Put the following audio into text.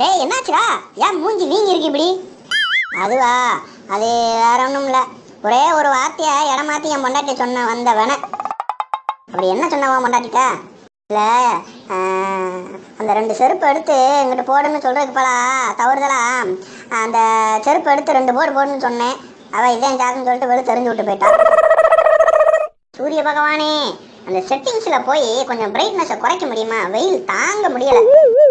டேய் என்னாச்சுடா ஏன் மூஞ்சி வீங்கி இருக்கு இப்படி அதுவா அது வேற ஒன்றும் இல்லை ஒரே ஒரு வார்த்தையை இடம் மாற்றி என் பொண்டாட்டி சொன்ன வந்தவன அப்படி என்ன சொன்னவா பொண்டாட்டிட்ட இல்லை அந்த ரெண்டு செருப்பு எடுத்து எங்கிட்ட போடுன்னு சொல்றதுக்கு போலா தவறுதலா அந்த செருப்பு எடுத்து ரெண்டு போடு போடுன்னு சொன்னேன் அவள் இதே ஜாக்குன்னு சொல்லிட்டு வெளியே தெரிஞ்சு விட்டு போயிட்டான் சூரிய பகவானே அந்த செட்டிங்ஸில் போய் கொஞ்சம் பிரைட்னஸை குறைக்க முடியுமா வெயில் தாங்க முடியலை